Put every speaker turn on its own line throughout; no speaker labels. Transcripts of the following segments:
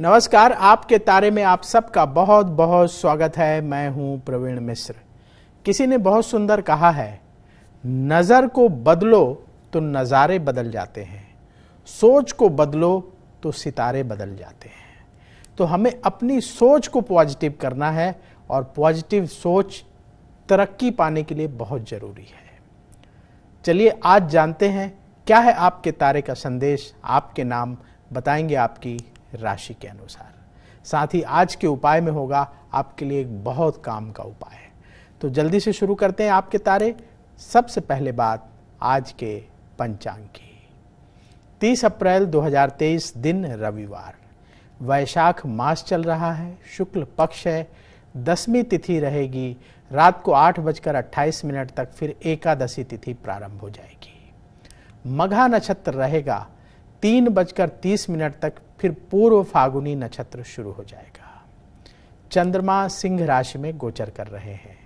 नमस्कार आपके तारे में आप सबका बहुत बहुत स्वागत है मैं हूं प्रवीण मिश्र किसी ने बहुत सुंदर कहा है नज़र को बदलो तो नज़ारे बदल जाते हैं सोच को बदलो तो सितारे बदल जाते हैं तो हमें अपनी सोच को पॉजिटिव करना है और पॉजिटिव सोच तरक्की पाने के लिए बहुत ज़रूरी है चलिए आज जानते हैं क्या है आपके तारे का संदेश आपके नाम बताएंगे आपकी राशि के अनुसार साथ ही आज के उपाय में होगा आपके लिए एक बहुत काम का उपाय है तो जल्दी से शुरू करते हैं आपके तारे सबसे पहले बात आज के पंचांग की 30 अप्रैल 2023 दिन रविवार वैशाख मास चल रहा है शुक्ल पक्ष है दसवीं तिथि रहेगी रात को आठ बजकर अट्ठाईस मिनट तक फिर एकादशी तिथि प्रारंभ हो जाएगी मघा नक्षत्र रहेगा तीन बजकर तीस मिनट तक फिर पूर्व फागुनी नक्षत्र शुरू हो जाएगा चंद्रमा सिंह राशि में गोचर कर रहे हैं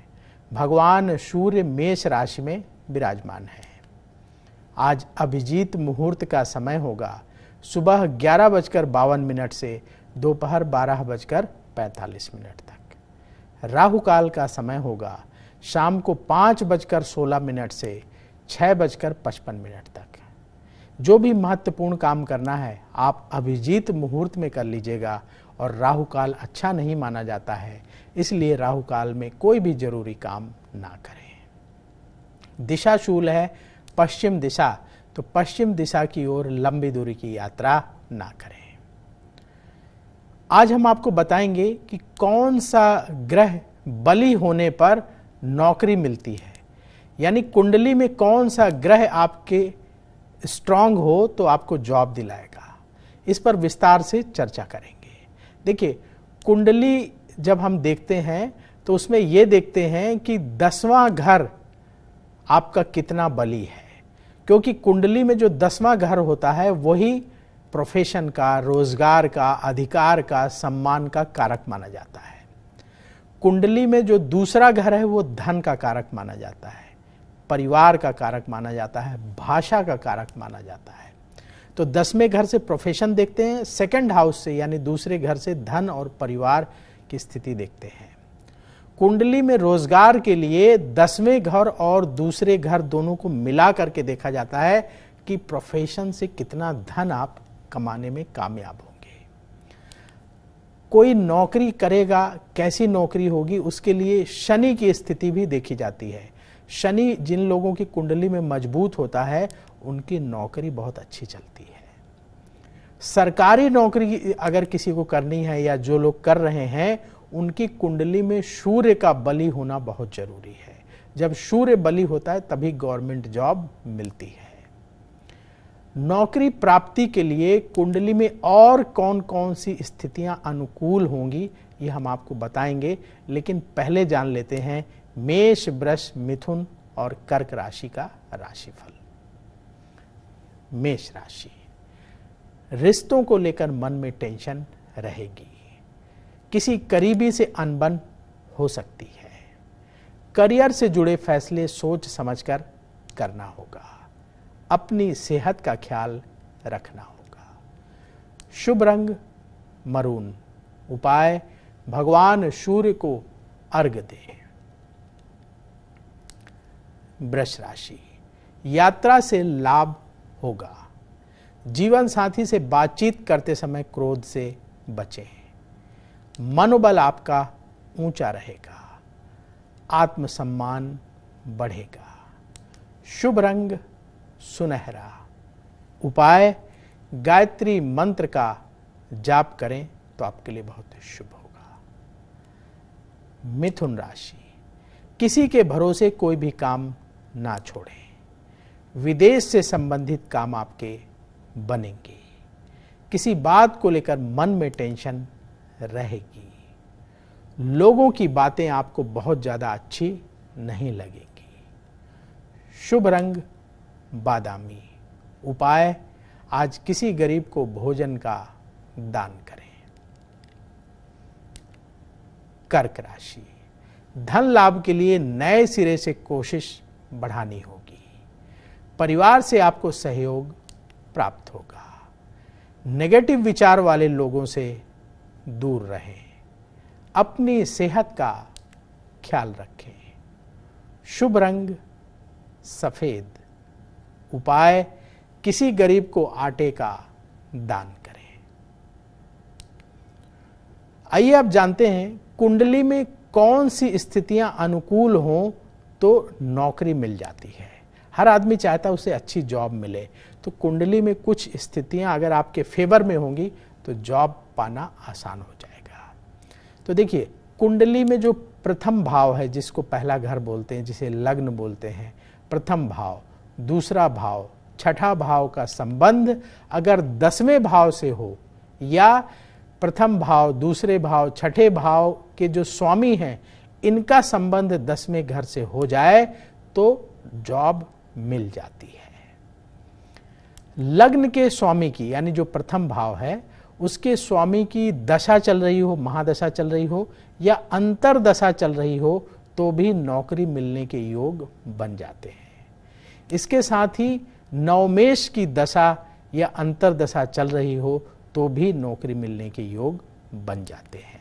भगवान सूर्य मेष राशि में विराजमान है आज अभिजीत मुहूर्त का समय होगा सुबह ग्यारह बजकर बावन मिनट से दोपहर बारह बजकर पैंतालीस मिनट तक राहु काल का समय होगा शाम को पाँच बजकर सोलह मिनट से छः बजकर पचपन मिनट तक जो भी महत्वपूर्ण काम करना है आप अभिजीत मुहूर्त में कर लीजिएगा और राहु काल अच्छा नहीं माना जाता है इसलिए राहु काल में कोई भी जरूरी काम ना करें दिशा शूल है पश्चिम दिशा तो पश्चिम दिशा की ओर लंबी दूरी की यात्रा ना करें आज हम आपको बताएंगे कि कौन सा ग्रह बली होने पर नौकरी मिलती है यानी कुंडली में कौन सा ग्रह आपके स्ट्रांग हो तो आपको जॉब दिलाएगा इस पर विस्तार से चर्चा करेंगे देखिए कुंडली जब हम देखते हैं तो उसमें ये देखते हैं कि दसवां घर आपका कितना बली है क्योंकि कुंडली में जो दसवां घर होता है वही प्रोफेशन का रोजगार का अधिकार का सम्मान का कारक माना जाता है कुंडली में जो दूसरा घर है वो धन का कारक माना जाता है परिवार का कारक माना जाता है भाषा का कारक माना जाता है तो दसवें घर से प्रोफेशन देखते हैं सेकंड हाउस से यानी दूसरे घर से धन और परिवार की स्थिति देखते हैं कुंडली में रोजगार के लिए दसवें घर और दूसरे घर दोनों को मिला करके देखा जाता है कि प्रोफेशन से कितना धन आप कमाने में कामयाब होंगे कोई नौकरी करेगा कैसी नौकरी होगी उसके लिए शनि की स्थिति भी देखी जाती है शनि जिन लोगों की कुंडली में मजबूत होता है उनकी नौकरी बहुत अच्छी चलती है सरकारी नौकरी अगर किसी को करनी है या जो लोग कर रहे हैं उनकी कुंडली में सूर्य का बलि होना बहुत जरूरी है जब सूर्य बलि होता है तभी गवर्नमेंट जॉब मिलती है नौकरी प्राप्ति के लिए कुंडली में और कौन कौन सी स्थितियां अनुकूल होंगी ये हम आपको बताएंगे लेकिन पहले जान लेते हैं मेष ब्रश मिथुन और कर्क राशि का राशिफल मेष राशि रिश्तों को लेकर मन में टेंशन रहेगी किसी करीबी से अनबन हो सकती है करियर से जुड़े फैसले सोच समझकर करना होगा अपनी सेहत का ख्याल रखना होगा शुभ रंग मरून उपाय भगवान सूर्य को अर्घ दें वृष राशि यात्रा से लाभ होगा जीवन साथी से बातचीत करते समय क्रोध से बचें मनोबल आपका ऊंचा रहेगा आत्मसम्मान बढ़ेगा शुभ रंग सुनहरा उपाय गायत्री मंत्र का जाप करें तो आपके लिए बहुत शुभ होगा मिथुन राशि किसी के भरोसे कोई भी काम ना छोड़ें विदेश से संबंधित काम आपके बनेंगे किसी बात को लेकर मन में टेंशन रहेगी लोगों की बातें आपको बहुत ज़्यादा अच्छी नहीं लगेंगी शुभ रंग बादामी उपाय आज किसी गरीब को भोजन का दान करें कर्क राशि धन लाभ के लिए नए सिरे से कोशिश बढ़ानी होगी परिवार से आपको सहयोग प्राप्त होगा नेगेटिव विचार वाले लोगों से दूर रहें अपनी सेहत का ख्याल रखें शुभ रंग सफ़ेद उपाय किसी गरीब को आटे का दान करें आइए आप जानते हैं कुंडली में कौन सी स्थितियां अनुकूल हों तो नौकरी मिल जाती है हर आदमी चाहता है उसे अच्छी जॉब मिले तो कुंडली में कुछ स्थितियां अगर आपके फेवर में होंगी तो जॉब पाना आसान हो जाएगा तो देखिए कुंडली में जो प्रथम भाव है जिसको पहला घर बोलते हैं जिसे लग्न बोलते हैं प्रथम भाव दूसरा भाव छठा भाव का संबंध अगर दसवें भाव से हो या प्रथम भाव दूसरे भाव छठे भाव के जो स्वामी हैं इनका संबंध दसवें घर से हो जाए तो जॉब मिल जाती है लग्न के स्वामी की यानी जो प्रथम भाव है उसके स्वामी की दशा चल रही हो महादशा चल रही हो या अंतर दशा चल रही हो तो भी नौकरी मिलने के योग बन जाते हैं इसके साथ ही नवमेश की दशा या अंतर दशा चल रही हो तो भी नौकरी मिलने के योग बन जाते हैं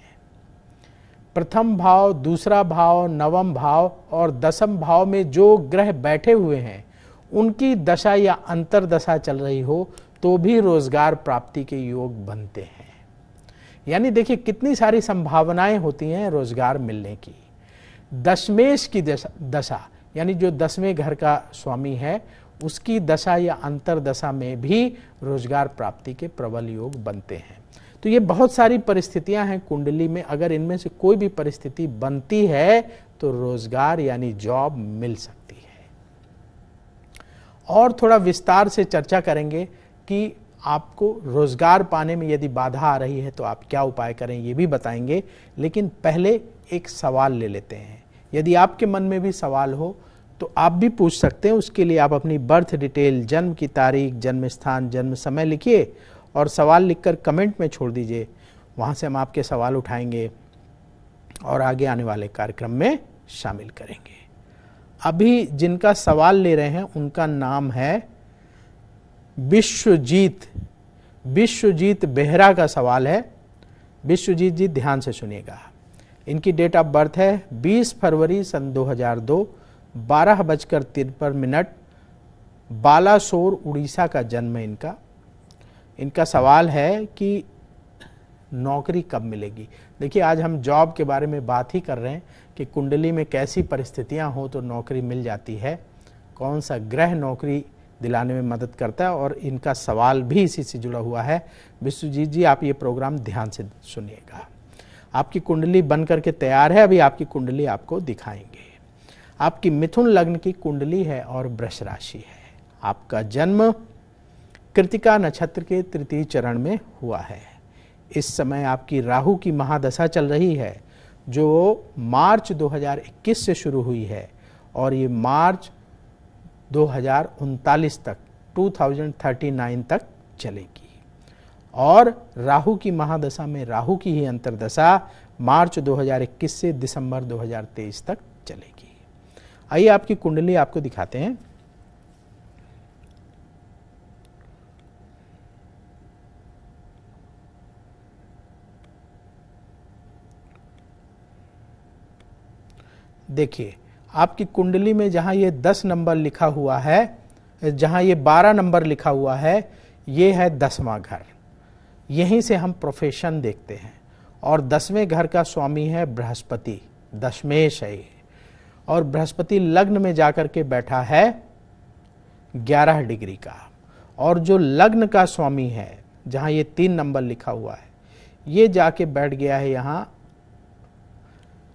प्रथम भाव दूसरा भाव नवम भाव और दसम भाव में जो ग्रह बैठे हुए हैं उनकी दशा या अंतर दशा चल रही हो तो भी रोजगार प्राप्ति के योग बनते हैं यानी देखिए कितनी सारी संभावनाएं होती हैं रोजगार मिलने की दशमेश की दशा, दशा यानी जो दसवें घर का स्वामी है उसकी दशा या अंतर दशा में भी रोजगार प्राप्ति के प्रबल योग बनते हैं तो ये बहुत सारी परिस्थितियां हैं कुंडली में अगर इनमें से कोई भी परिस्थिति बनती है तो रोजगार यानी जॉब मिल सकती है और थोड़ा विस्तार से चर्चा करेंगे कि आपको रोजगार पाने में यदि बाधा आ रही है तो आप क्या उपाय करें ये भी बताएंगे लेकिन पहले एक सवाल ले लेते हैं यदि आपके मन में भी सवाल हो तो आप भी पूछ सकते हैं उसके लिए आप अपनी बर्थ डिटेल जन्म की तारीख जन्म स्थान जन्म समय लिखिए और सवाल लिखकर कमेंट में छोड़ दीजिए वहाँ से हम आपके सवाल उठाएंगे और आगे आने वाले कार्यक्रम में शामिल करेंगे अभी जिनका सवाल ले रहे हैं उनका नाम है विश्वजीत विश्वजीत बेहरा का सवाल है विश्वजीत जी ध्यान से सुनिएगा इनकी डेट ऑफ बर्थ है 20 फरवरी सन 2002 बारह बजकर तिरपन मिनट बालासोर उड़ीसा का जन्म इनका इनका सवाल है कि नौकरी कब मिलेगी देखिए आज हम जॉब के बारे में बात ही कर रहे हैं कि कुंडली में कैसी परिस्थितियां हो तो नौकरी मिल जाती है कौन सा ग्रह नौकरी दिलाने में मदद करता है और इनका सवाल भी इसी से जुड़ा हुआ है विश्वजीत जी आप ये प्रोग्राम ध्यान से सुनिएगा आपकी कुंडली बन करके तैयार है अभी आपकी कुंडली आपको दिखाएंगे आपकी मिथुन लग्न की कुंडली है और वृष राशि है आपका जन्म कृतिका नक्षत्र के तृतीय चरण में हुआ है इस समय आपकी राहु की महादशा चल रही है जो मार्च 2021 से शुरू हुई है और ये मार्च दो तक 2039 तक चलेगी और राहु की महादशा में राहु की ही अंतरदशा मार्च 2021 से दिसंबर 2023 तक चलेगी आइए आपकी कुंडली आपको दिखाते हैं देखिए आपकी कुंडली में जहां ये दस नंबर लिखा हुआ है जहां ये बारह नंबर लिखा हुआ है ये है दसवां घर यहीं से हम प्रोफेशन देखते हैं और दसवें घर का स्वामी है बृहस्पति दशमेश है और बृहस्पति लग्न में जाकर के बैठा है ग्यारह डिग्री का और जो लग्न का स्वामी है जहां ये तीन नंबर लिखा हुआ है ये जाके बैठ गया है यहां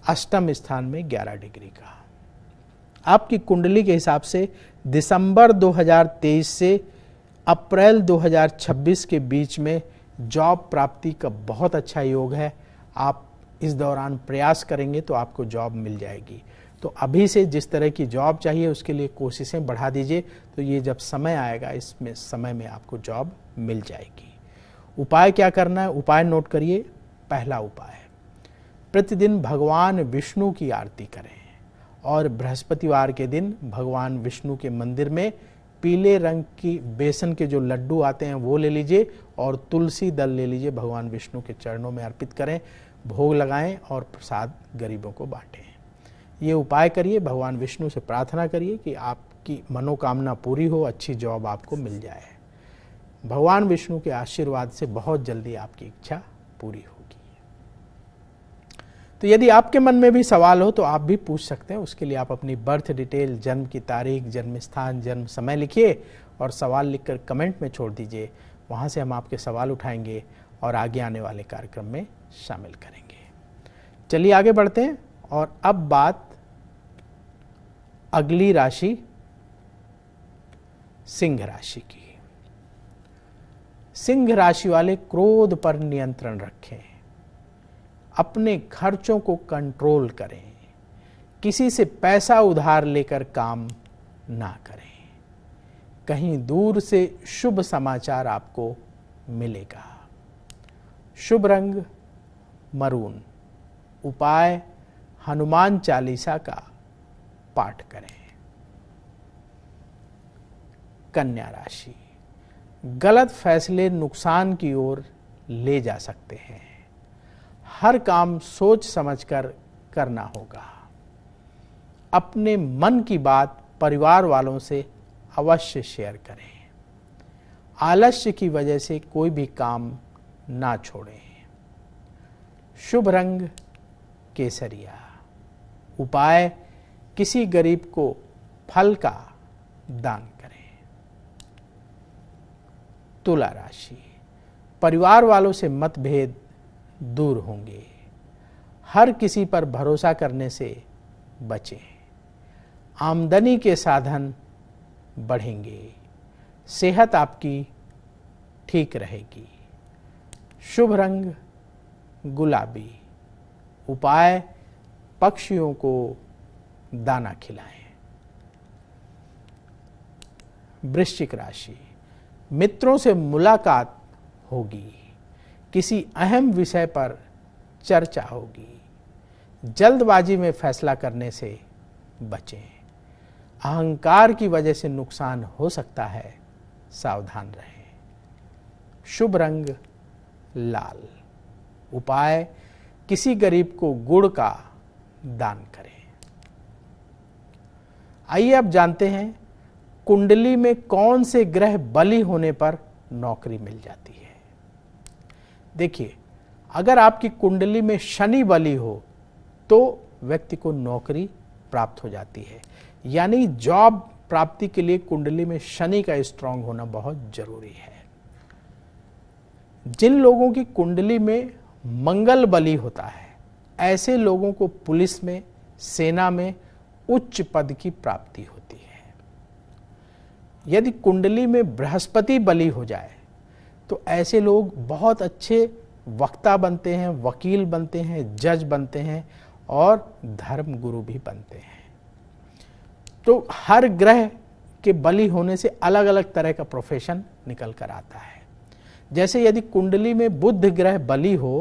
अष्टम स्थान में 11 डिग्री का आपकी कुंडली के हिसाब से दिसंबर 2023 से अप्रैल 2026 के बीच में जॉब प्राप्ति का बहुत अच्छा योग है आप इस दौरान प्रयास करेंगे तो आपको जॉब मिल जाएगी तो अभी से जिस तरह की जॉब चाहिए उसके लिए कोशिशें बढ़ा दीजिए तो ये जब समय आएगा इसमें समय में आपको जॉब मिल जाएगी उपाय क्या करना है उपाय नोट करिए पहला उपाय प्रतिदिन भगवान विष्णु की आरती करें और बृहस्पतिवार के दिन भगवान विष्णु के मंदिर में पीले रंग की बेसन के जो लड्डू आते हैं वो ले लीजिए और तुलसी दल ले लीजिए भगवान विष्णु के चरणों में अर्पित करें भोग लगाएं और प्रसाद गरीबों को बांटें ये उपाय करिए भगवान विष्णु से प्रार्थना करिए कि आपकी मनोकामना पूरी हो अच्छी जॉब आपको मिल जाए भगवान विष्णु के आशीर्वाद से बहुत जल्दी आपकी इच्छा पूरी हो तो यदि आपके मन में भी सवाल हो तो आप भी पूछ सकते हैं उसके लिए आप अपनी बर्थ डिटेल जन्म की तारीख जन्म स्थान जन्म समय लिखिए और सवाल लिखकर कमेंट में छोड़ दीजिए वहाँ से हम आपके सवाल उठाएंगे और आगे आने वाले कार्यक्रम में शामिल करेंगे चलिए आगे बढ़ते हैं और अब बात अगली राशि सिंह राशि की सिंह राशि वाले क्रोध पर नियंत्रण रखें अपने खर्चों को कंट्रोल करें किसी से पैसा उधार लेकर काम ना करें कहीं दूर से शुभ समाचार आपको मिलेगा शुभ रंग मरून उपाय हनुमान चालीसा का पाठ करें कन्या राशि गलत फैसले नुकसान की ओर ले जा सकते हैं हर काम सोच समझकर करना होगा अपने मन की बात परिवार वालों से अवश्य शेयर करें आलस्य की वजह से कोई भी काम ना छोड़ें शुभ रंग केसरिया उपाय किसी गरीब को फल का दान करें तुला राशि परिवार वालों से मतभेद दूर होंगे हर किसी पर भरोसा करने से बचें आमदनी के साधन बढ़ेंगे सेहत आपकी ठीक रहेगी शुभ रंग गुलाबी उपाय पक्षियों को दाना खिलाएं वृश्चिक राशि मित्रों से मुलाकात होगी किसी अहम विषय पर चर्चा होगी जल्दबाजी में फैसला करने से बचें अहंकार की वजह से नुकसान हो सकता है सावधान रहें शुभ रंग लाल उपाय किसी गरीब को गुड़ का दान करें आइए आप जानते हैं कुंडली में कौन से ग्रह बलि होने पर नौकरी मिल जाती है देखिए अगर आपकी कुंडली में शनि बली हो तो व्यक्ति को नौकरी प्राप्त हो जाती है यानी जॉब प्राप्ति के लिए कुंडली में शनि का स्ट्रांग होना बहुत जरूरी है जिन लोगों की कुंडली में मंगल बलि होता है ऐसे लोगों को पुलिस में सेना में उच्च पद की प्राप्ति होती है यदि कुंडली में बृहस्पति बलि हो जाए तो ऐसे लोग बहुत अच्छे वक्ता बनते हैं वकील बनते हैं जज बनते हैं और धर्म गुरु भी बनते हैं तो हर ग्रह के बलि होने से अलग अलग तरह का प्रोफेशन निकल कर आता है जैसे यदि कुंडली में बुद्ध ग्रह बलि हो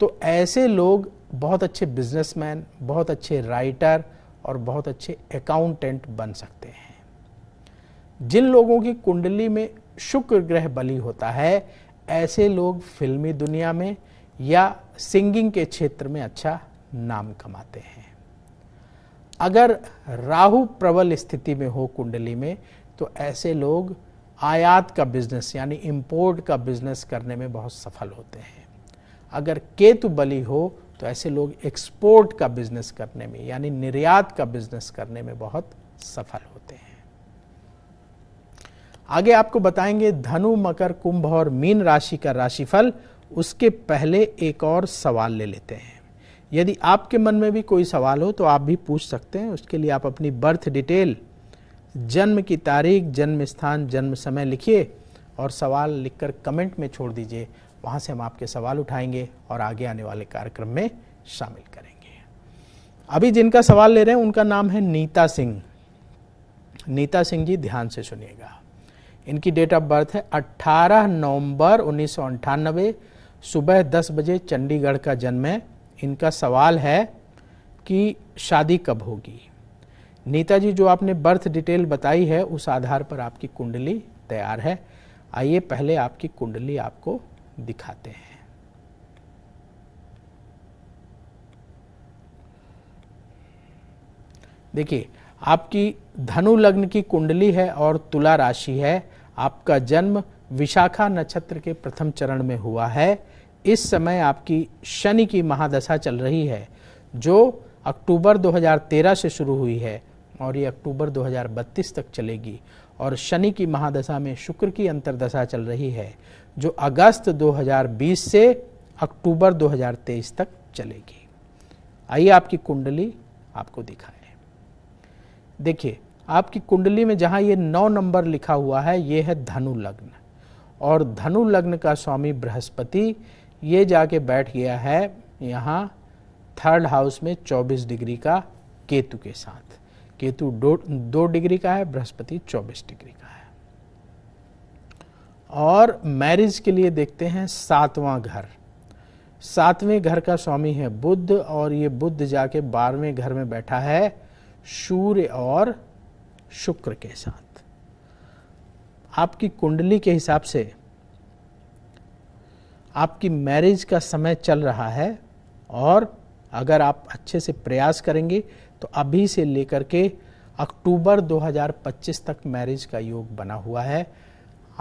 तो ऐसे लोग बहुत अच्छे बिजनेसमैन बहुत अच्छे राइटर और बहुत अच्छे अकाउंटेंट बन सकते हैं जिन लोगों की कुंडली में शुक्र ग्रह बलि होता है ऐसे लोग फिल्मी दुनिया में या सिंगिंग के क्षेत्र में अच्छा नाम कमाते हैं अगर राहु प्रबल स्थिति में हो कुंडली में तो ऐसे लोग आयात का बिजनेस यानी इंपोर्ट का बिजनेस करने में बहुत सफल होते हैं अगर केतु बलि हो तो ऐसे लोग एक्सपोर्ट का बिजनेस करने में यानी निर्यात का बिजनेस करने में बहुत सफल होते हैं आगे आपको बताएंगे धनु मकर कुंभ और मीन राशि का राशिफल उसके पहले एक और सवाल ले लेते हैं यदि आपके मन में भी कोई सवाल हो तो आप भी पूछ सकते हैं उसके लिए आप अपनी बर्थ डिटेल जन्म की तारीख जन्म स्थान जन्म समय लिखिए और सवाल लिखकर कमेंट में छोड़ दीजिए वहां से हम आपके सवाल उठाएंगे और आगे आने वाले कार्यक्रम में शामिल करेंगे अभी जिनका सवाल ले रहे हैं उनका नाम है नीता सिंह नीता सिंह जी ध्यान से सुनिएगा इनकी डेट ऑफ बर्थ है 18 नवंबर उन्नीस सुबह 10 बजे चंडीगढ़ का जन्म है इनका सवाल है कि शादी कब होगी नीता जी जो आपने बर्थ डिटेल बताई है उस आधार पर आपकी कुंडली तैयार है आइए पहले आपकी कुंडली आपको दिखाते हैं देखिए आपकी धनु लग्न की कुंडली है और तुला राशि है आपका जन्म विशाखा नक्षत्र के प्रथम चरण में हुआ है इस समय आपकी शनि की महादशा चल रही है जो अक्टूबर 2013 से शुरू हुई है और ये अक्टूबर 2032 तक चलेगी और शनि की महादशा में शुक्र की अंतरदशा चल रही है जो अगस्त 2020 से अक्टूबर 2023 तक चलेगी आइए आपकी कुंडली आपको दिखाएं देखिए आपकी कुंडली में जहाँ ये नौ नंबर लिखा हुआ है ये है धनु लग्न और धनु लग्न का स्वामी बृहस्पति ये जाके बैठ गया है यहाँ थर्ड हाउस में 24 डिग्री का केतु के साथ केतु दो दो डिग्री का है बृहस्पति 24 डिग्री का है और मैरिज के लिए देखते हैं सातवां घर सातवें घर का स्वामी है बुद्ध और ये बुद्ध जाके बारहवें घर में बैठा है सूर्य और शुक्र के साथ आपकी कुंडली के हिसाब से आपकी मैरिज का समय चल रहा है और अगर आप अच्छे से प्रयास करेंगे तो अभी से लेकर के अक्टूबर 2025 तक मैरिज का योग बना हुआ है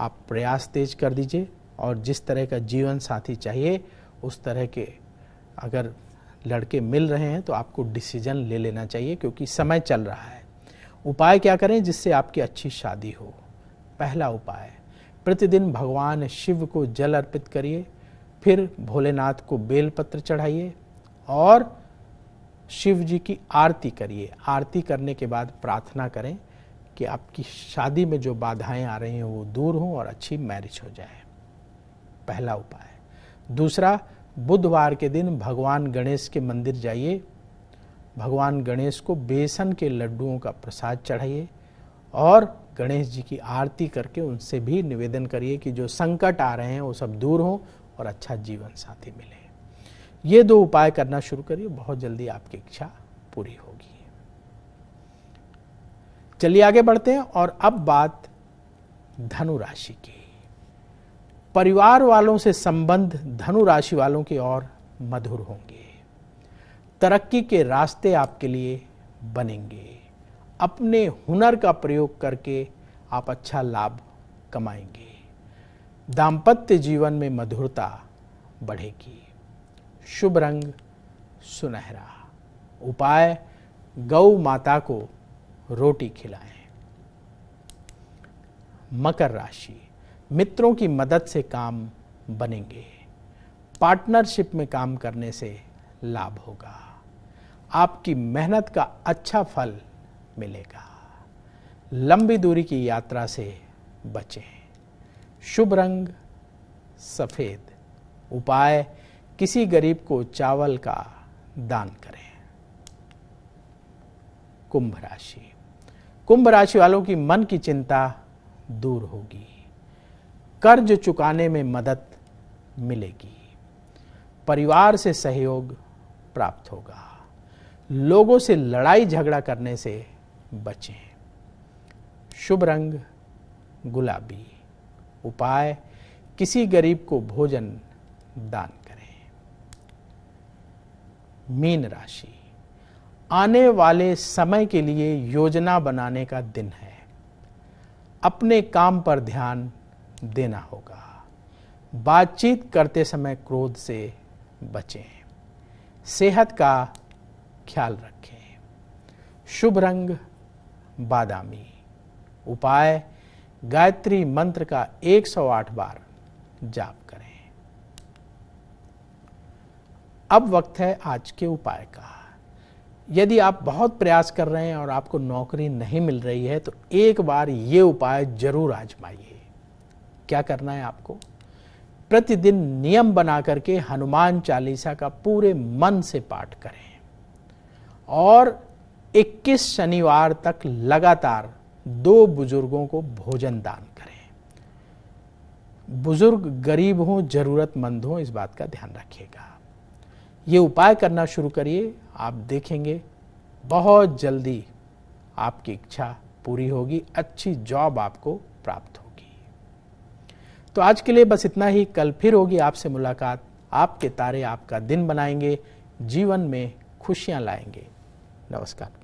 आप प्रयास तेज कर दीजिए और जिस तरह का जीवन साथी चाहिए उस तरह के अगर लड़के मिल रहे हैं तो आपको डिसीजन ले लेना चाहिए क्योंकि समय चल रहा है उपाय क्या करें जिससे आपकी अच्छी शादी हो पहला उपाय प्रतिदिन भगवान शिव को जल अर्पित करिए फिर भोलेनाथ को बेलपत्र चढ़ाइए और शिव जी की आरती करिए आरती करने के बाद प्रार्थना करें कि आपकी शादी में जो बाधाएं आ रही हैं वो दूर हों और अच्छी मैरिज हो जाए पहला उपाय दूसरा बुधवार के दिन भगवान गणेश के मंदिर जाइए भगवान गणेश को बेसन के लड्डुओं का प्रसाद चढ़ाइए और गणेश जी की आरती करके उनसे भी निवेदन करिए कि जो संकट आ रहे हैं वो सब दूर हों और अच्छा जीवन साथी मिले ये दो उपाय करना शुरू करिए बहुत जल्दी आपकी इच्छा पूरी होगी चलिए आगे बढ़ते हैं और अब बात धनु राशि की परिवार वालों से संबंध धनु राशि वालों की और मधुर होंगे तरक्की के रास्ते आपके लिए बनेंगे अपने हुनर का प्रयोग करके आप अच्छा लाभ कमाएंगे दाम्पत्य जीवन में मधुरता बढ़ेगी शुभ रंग सुनहरा उपाय गौ माता को रोटी खिलाएं मकर राशि मित्रों की मदद से काम बनेंगे पार्टनरशिप में काम करने से लाभ होगा आपकी मेहनत का अच्छा फल मिलेगा लंबी दूरी की यात्रा से बचें शुभ रंग सफ़ेद उपाय किसी गरीब को चावल का दान करें कुंभ राशि कुंभ राशि वालों की मन की चिंता दूर होगी कर्ज चुकाने में मदद मिलेगी परिवार से सहयोग प्राप्त होगा लोगों से लड़ाई झगड़ा करने से बचें शुभ रंग गुलाबी उपाय किसी गरीब को भोजन दान करें मीन राशि आने वाले समय के लिए योजना बनाने का दिन है अपने काम पर ध्यान देना होगा बातचीत करते समय क्रोध से बचें सेहत का ख्याल रखें शुभ रंग बादामी उपाय गायत्री मंत्र का 108 बार जाप करें अब वक्त है आज के उपाय का यदि आप बहुत प्रयास कर रहे हैं और आपको नौकरी नहीं मिल रही है तो एक बार ये उपाय जरूर आजमाइए क्या करना है आपको प्रतिदिन नियम बना करके हनुमान चालीसा का पूरे मन से पाठ करें और 21 शनिवार तक लगातार दो बुजुर्गों को भोजन दान करें बुजुर्ग गरीब हों जरूरतमंद हों इस बात का ध्यान रखिएगा ये उपाय करना शुरू करिए आप देखेंगे बहुत जल्दी आपकी इच्छा पूरी होगी अच्छी जॉब आपको प्राप्त होगी तो आज के लिए बस इतना ही कल फिर होगी आपसे मुलाकात आपके तारे आपका दिन बनाएंगे जीवन में खुशियां लाएंगे नमस्कार